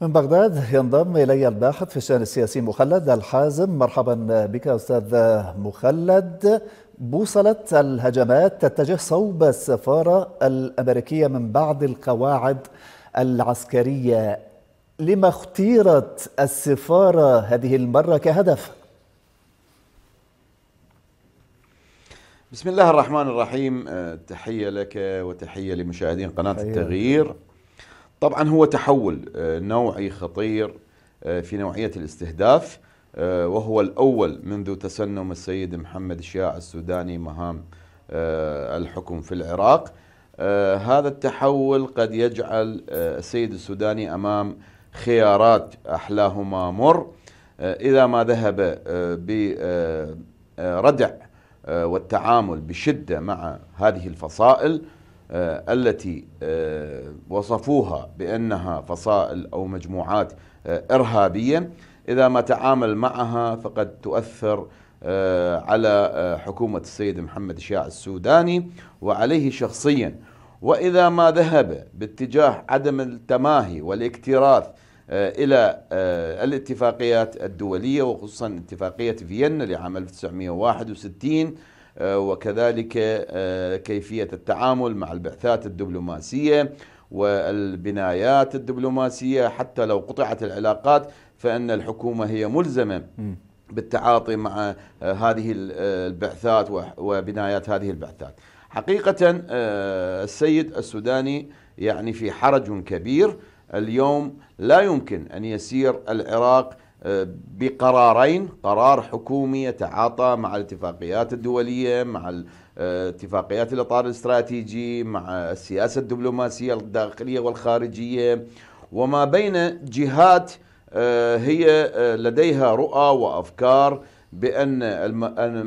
من بغداد ينضم الي الباحث في الشان السياسي مخلد الحازم مرحبا بك استاذ مخلد بوصله الهجمات تتجه صوب السفاره الامريكيه من بعض القواعد العسكريه لما اختيرت السفاره هذه المره كهدف بسم الله الرحمن الرحيم أه، تحيه لك وتحيه لمشاهدين قناه التغيير طبعا هو تحول آه، نوعي خطير آه، في نوعية الاستهداف آه، وهو الأول منذ تسنم السيد محمد شياع السوداني مهام الحكم في العراق هذا التحول قد يجعل السيد السوداني أمام خيارات أحلاهما مر إذا ما ذهب بردع والتعامل بشدة مع هذه الفصائل آه، التي آه، وصفوها بأنها فصائل أو مجموعات آه، إرهابية إذا ما تعامل معها فقد تؤثر على حكومة السيد محمد شاع السوداني وعليه شخصيا وإذا ما ذهب باتجاه عدم التماهي والاكتراث إلى الاتفاقيات الدولية وخصوصا اتفاقية فيينا لعام 1961 آه، وكذلك آه، كيفية التعامل مع البعثات الدبلوماسية والبنايات الدبلوماسية حتى لو قطعت العلاقات فإن الحكومة هي ملزمة بالتعاطي مع آه، هذه البعثات وبنايات هذه البعثات حقيقة السيد السوداني يعني في حرج كبير اليوم لا يمكن أن يسير العراق بقرارين قرار حكومي يتعاطى مع الاتفاقيات الدولية مع آه، اتفاقيات الإطار الاستراتيجي مع السياسة الدبلوماسية الداخلية والخارجية وما بين جهات آه، هي آه، لديها رؤى وأفكار بأن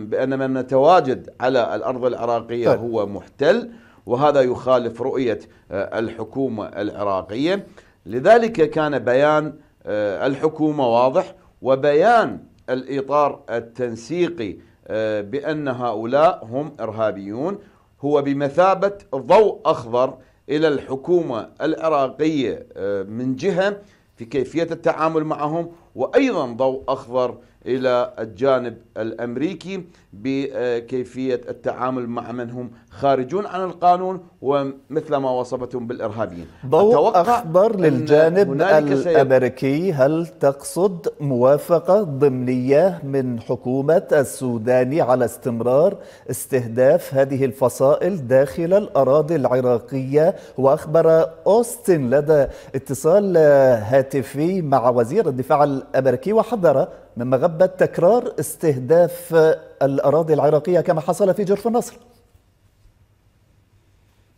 بأن من يتواجد على الأرض العراقية طيب. هو محتل وهذا يخالف رؤية الحكومة العراقية لذلك كان بيان آه، الحكومه واضح وبيان الاطار التنسيقي آه، بان هؤلاء هم ارهابيون هو بمثابه ضوء اخضر الى الحكومه العراقيه آه، من جهه في كيفيه التعامل معهم وأيضا ضوء أخضر إلى الجانب الأمريكي بكيفية التعامل مع من هم خارجون عن القانون ومثل ما وصفتهم بالإرهابيين ضوء أخضر للجانب الأمريكي هل تقصد موافقة ضمنية من حكومة السودان على استمرار استهداف هذه الفصائل داخل الأراضي العراقية وأخبر أوستن لدى اتصال هاتفي مع وزير الدفاع أمريكي وحذر من مغبة تكرار استهداف الأراضي العراقية كما حصل في جرف النصر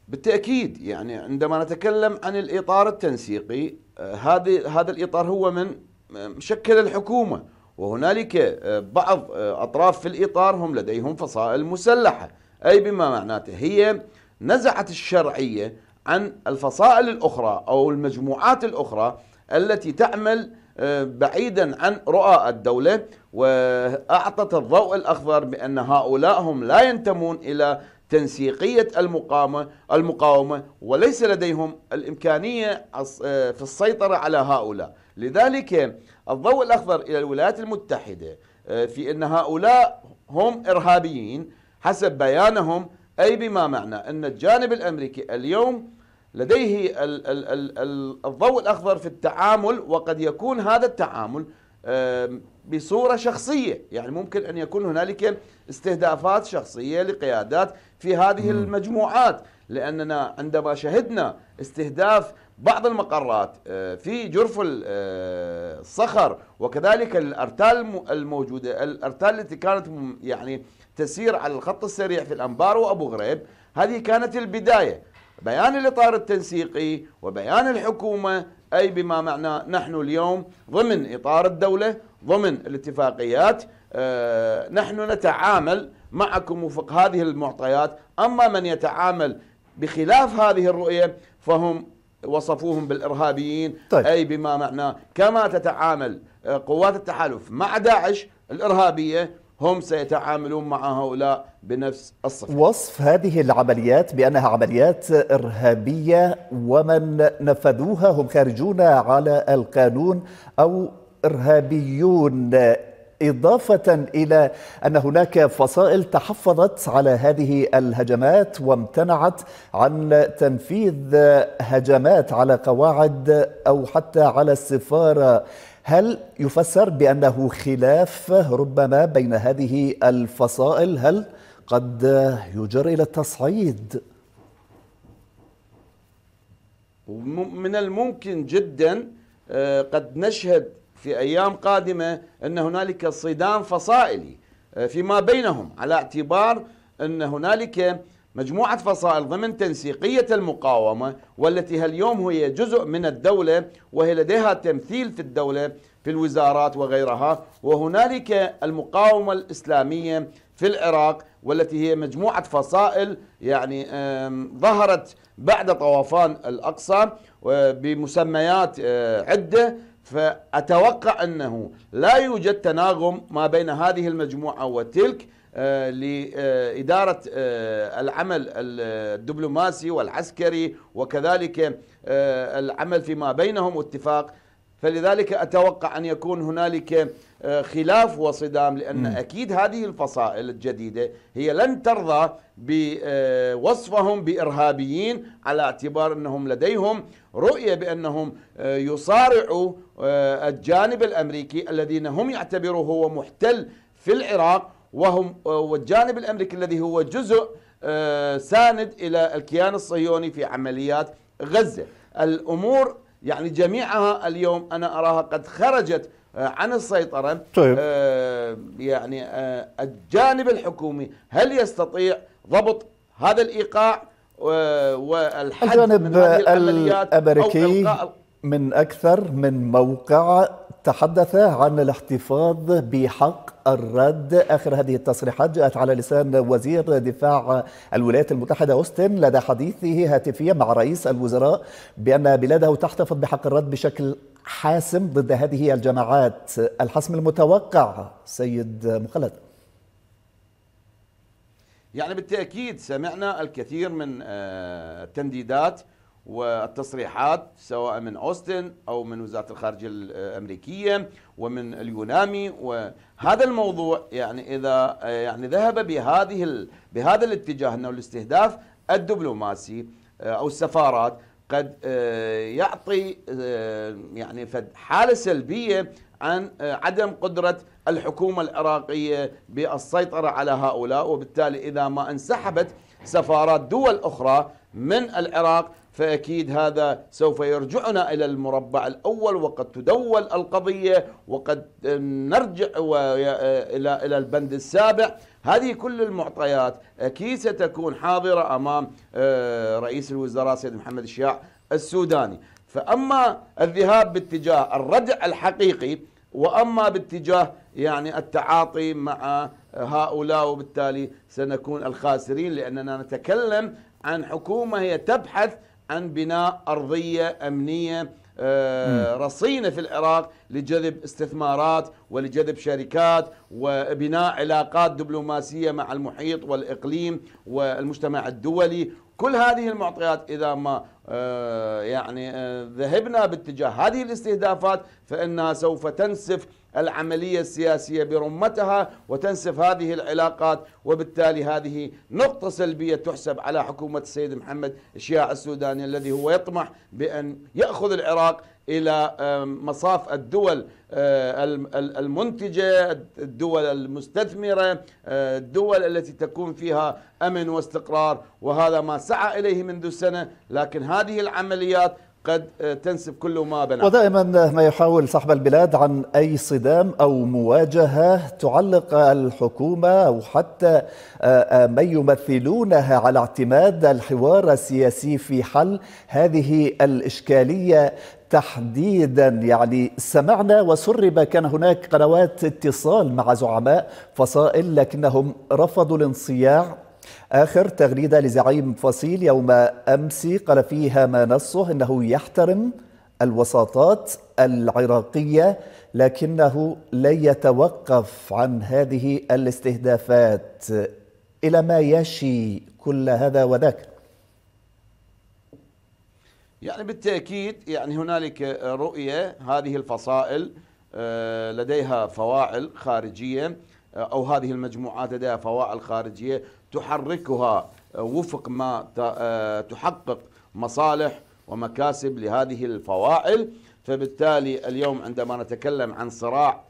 بالتأكيد يعني عندما نتكلم عن الإطار التنسيقي آه، هذه هذا الإطار هو من شكل الحكومة وهنالك آه، بعض آه، أطراف في الإطار هم لديهم فصائل مسلحة أي بما معناته هي نزعت الشرعية عن الفصائل الأخرى أو المجموعات الأخرى التي تعمل آه، بعيدا عن رؤى الدولة وأعطت الضوء الأخضر بأن هؤلاء هم لا ينتمون إلى تنسيقية المقاومة المقاومة وليس لديهم الإمكانية آه، في السيطرة على هؤلاء لذلك الضوء الأخضر إلى الولايات المتحدة آه، في أن هؤلاء هم إرهابيين حسب بيانهم أي بما معنى أن الجانب الأمريكي اليوم لديه الضوء الأخضر في التعامل وقد يكون هذا التعامل بصورة شخصية يعني ممكن أن يكون هنالك استهدافات شخصية لقيادات في هذه المجموعات لأننا عندما شهدنا استهداف بعض المقرات آه، في جرف آه، الصخر وكذلك الارتال الموجوده الارتال التي كانت يعني تسير على الخط السريع في الانبار وابو غريب هذه كانت البدايه بيان الإطار التنسيقي وبيان الحكومة أي بما معناه نحن اليوم ضمن إطار الدولة ضمن الاتفاقيات آه، نحن نتعامل معكم وفق هذه المعطيات أما من يتعامل بخلاف هذه الرؤية فهم وصفوهم بالإرهابيين طيب. أي بما معناه كما تتعامل آه، قوات التحالف مع داعش الإرهابية هم سيتعاملون مع هؤلاء بنفس الصفة وصف هذه العمليات بأنها عمليات إرهابية ومن نفذوها هم خارجون على القانون أو إرهابيون إضافة إلى أن هناك فصائل تحفظت على هذه الهجمات وامتنعت عن تنفيذ هجمات على قواعد أو حتى على السفارة هل يفسر بأنه خلاف ربما بين هذه الفصائل هل قد يجر إلى التصعيد من الممكن جدا آه، قد نشهد في أيام قادمة أن هنالك صدام فصائلي آه، فيما بينهم على اعتبار أن هنالك مجموعة فصائل ضمن تنسيقية المقاومة والتي اليوم هي جزء من الدولة وهي لديها تمثيل في الدولة في الوزارات وغيرها وهنالك المقاومة الإسلامية في العراق والتي هي مجموعة فصائل يعني ظهرت بعد طوفان الأقصى بمسميات عدة فأتوقع أنه لا يوجد تناغم ما بين هذه المجموعة وتلك آه، لإدارة آه، العمل الدبلوماسي والعسكري وكذلك آه، العمل فيما بينهم واتفاق فلذلك أتوقع أن يكون هنالك خلاف وصدام لأن أكيد هذه الفصائل الجديدة هي لن ترضى بوصفهم بإرهابيين على اعتبار أنهم لديهم رؤية بأنهم يصارعوا الجانب الأمريكي الذين هم يعتبروه هو محتل في العراق وهم والجانب الامريكي الذي هو جزء آه، ساند الى الكيان الصهيوني في عمليات غزه. الامور يعني جميعها اليوم انا اراها قد خرجت آه، عن السيطره آه، طيب. يعني الجانب الحكومي هل يستطيع ضبط هذا الايقاع والحد من هذه العمليات الامريكي من اكثر من موقع تحدث عن الاحتفاظ بحق الرد آخر هذه التصريحات جاءت على لسان وزير دفاع الولايات المتحدة أوستن لدى حديثه هاتفيا مع رئيس الوزراء بأن بلاده تحتفظ بحق الرد بشكل حاسم ضد هذه الجماعات الحسم المتوقع سيد مخلد يعني بالتأكيد سمعنا الكثير من آه، التنديدات والتصريحات سواء من أوستن أو من وزارة الخارجية الأمريكية ومن اليونامي وهذا الموضوع يعني إذا يعني ذهب بهذه بهذا الاتجاه أنه الاستهداف الدبلوماسي آه، أو السفارات قد آه، يعطي آه، يعني حالة سلبية عن عدم قدرة الحكومة العراقية بالسيطرة على هؤلاء وبالتالي إذا ما انسحبت سفارات دول أخرى من العراق فأكيد هذا سوف يرجعنا إلى المربع الأول وقد تدول القضية وقد نرجع إلى إلى البند السابع هذه كل المعطيات أكيد ستكون حاضرة أمام آه، رئيس الوزراء سيد محمد الشياع السوداني فأما الذهاب باتجاه الردع الحقيقي وأما باتجاه يعني التعاطي مع هؤلاء وبالتالي سنكون الخاسرين لأننا نتكلم عن حكومة هي تبحث عن بناء أرضية أمنية آه، رصينه في العراق لجذب استثمارات ولجذب شركات وبناء علاقات دبلوماسيه مع المحيط والاقليم والمجتمع الدولي كل هذه المعطيات إذا ما آه، يعني آه، ذهبنا باتجاه هذه الاستهدافات فإنها سوف تنسف العملية السياسية برمتها وتنسف هذه العلاقات وبالتالي هذه نقطة سلبية تحسب على حكومة السيد محمد الشياع السوداني الذي هو يطمح بأن يأخذ العراق إلى مصاف الدول آه، المنتجة الدول المستثمرة آه، الدول التي تكون فيها أمن واستقرار وهذا ما سعى إليه منذ سنة لكن هذه العمليات قد آه، تنسب كل ما بنى ودائما ما يحاول صاحب البلاد عن أي صدام أو مواجهة تعلق الحكومة أو حتى من يمثلونها على اعتماد الحوار السياسي في حل هذه الإشكالية تحديدا يعني سمعنا وسرب كان هناك قنوات اتصال مع زعماء فصائل لكنهم رفضوا الانصياع آخر تغريدة لزعيم فصيل يوم أمس قال فيها ما نصه أنه يحترم الوساطات العراقية لكنه لا يتوقف عن هذه الاستهدافات إلى ما يشي كل هذا وذاك يعني بالتأكيد يعني هنالك رؤية هذه الفصائل آه، لديها فواعل خارجية آه، أو هذه المجموعات لديها فواعل خارجية تحركها آه، وفق ما تحقق مصالح ومكاسب لهذه الفواعل فبالتالي اليوم عندما نتكلم عن صراع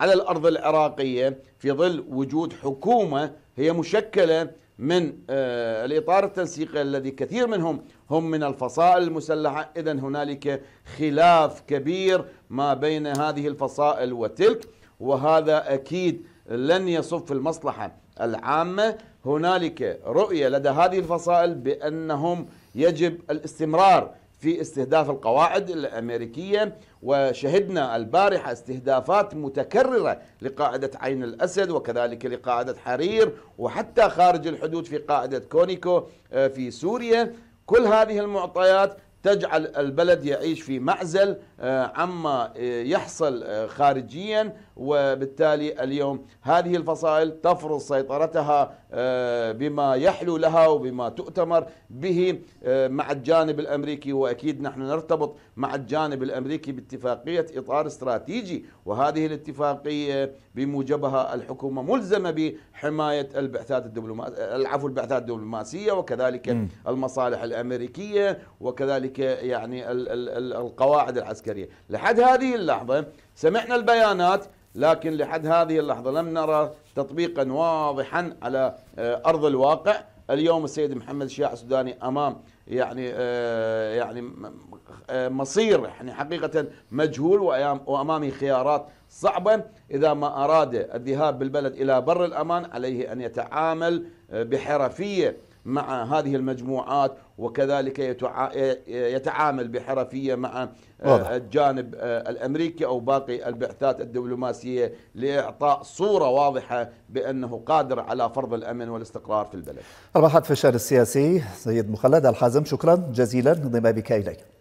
على الأرض العراقية في ظل وجود حكومة هي مشكلة من آه، الإطار التنسيقي الذي كثير منهم هم من الفصائل المسلحة إذا هنالك خلاف كبير ما بين هذه الفصائل وتلك وهذا أكيد لن يصف المصلحة العامة هنالك رؤية لدى هذه الفصائل بأنهم يجب الاستمرار في استهداف القواعد الأمريكية وشهدنا البارحة استهدافات متكررة لقاعدة عين الأسد وكذلك لقاعدة حرير وحتى خارج الحدود في قاعدة كونيكو آه، في سوريا كل هذه المعطيات تجعل البلد يعيش في معزل آه، عما آه، يحصل آه، خارجيا وبالتالي اليوم هذه الفصائل تفرض سيطرتها بما يحلو لها وبما تؤتمر به مع الجانب الامريكي واكيد نحن نرتبط مع الجانب الامريكي باتفاقيه اطار استراتيجي وهذه الاتفاقيه بموجبها الحكومه ملزمه بحمايه البعثات الدبلوماسيه العفو البعثات الدبلوماسيه وكذلك المصالح الامريكيه وكذلك يعني القواعد العسكريه العسكرية لحد هذه اللحظة سمعنا البيانات لكن لحد هذه اللحظة لم نرى تطبيقا واضحا على آه، أرض الواقع اليوم السيد محمد الشيعي السوداني امام يعني آه يعني آه، مصير يعني حقيقه مجهول وامامه خيارات صعبه اذا ما اراد الذهاب بالبلد الى بر الامان عليه ان يتعامل آه، بحرفيه مع هذه المجموعات وكذلك يتعامل بحرفيه مع آه، واضح. الجانب آه، الامريكي او باقي البعثات الدبلوماسيه لاعطاء صوره واضحه بانه قادر على فرض الامن والاستقرار في البلد. في فشار السياسي سيد مخلد الحازم شكرا جزيلا بك إليك